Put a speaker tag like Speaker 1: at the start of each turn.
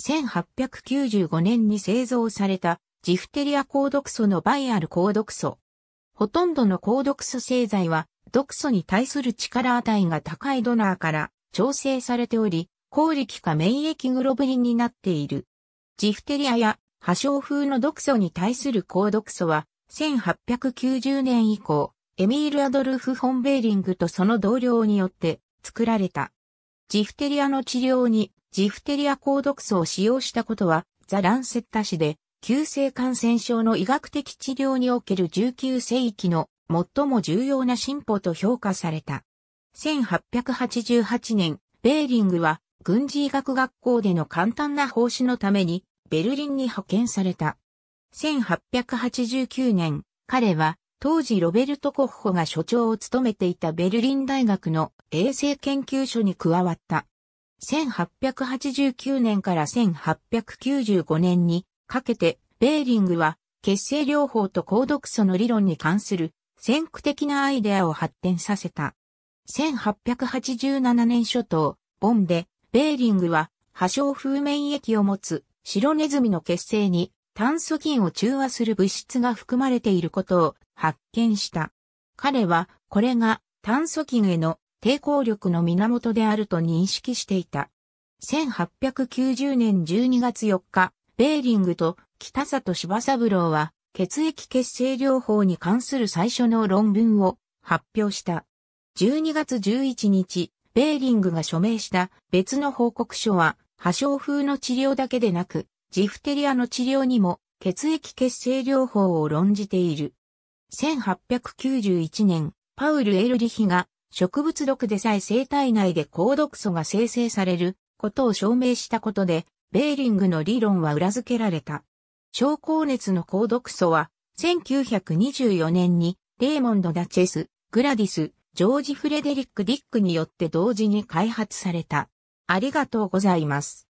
Speaker 1: 1895年に製造されたジフテリア高毒素のバイアル高毒素。ほとんどの高毒素製剤は毒素に対する力値が高いドナーから調整されており、抗力か免疫グロブリンになっている。ジフテリアや破傷風の毒素に対する高毒素は、1890年以降、エミール・アドルフ・フォンベーリングとその同僚によって作られた。ジフテリアの治療にジフテリア高毒素を使用したことは、ザ・ランセッタ氏で、急性感染症の医学的治療における19世紀の最も重要な進歩と評価された。1888年、ベーリングは軍事医学学校での簡単な奉仕のためにベルリンに派遣された。1889年、彼は当時ロベルト・コッホが所長を務めていたベルリン大学の衛生研究所に加わった。1889年から1895年にかけて、ベーリングは血清療法と高毒素の理論に関する先駆的なアイデアを発展させた。1887年初頭、ボンで、ベーリングは破傷風免疫を持つ白ネズミの血清に炭素菌を中和する物質が含まれていることを発見した。彼はこれが炭素菌への抵抗力の源であると認識していた。1890年12月4日、ベーリングと北里柴三郎は血液血清療法に関する最初の論文を発表した。12月11日、ベーリングが署名した別の報告書は、破傷風の治療だけでなく、ジフテリアの治療にも血液血清療法を論じている。1891年、パウル・エルリヒが植物毒でさえ生体内で高毒素が生成されることを証明したことで、ベーリングの理論は裏付けられた。小高熱の高毒素は、1924年に、レーモンド・ダチェス、グラディス、ジョージ・フレデリック・ディックによって同時に開発された。ありがとうございます。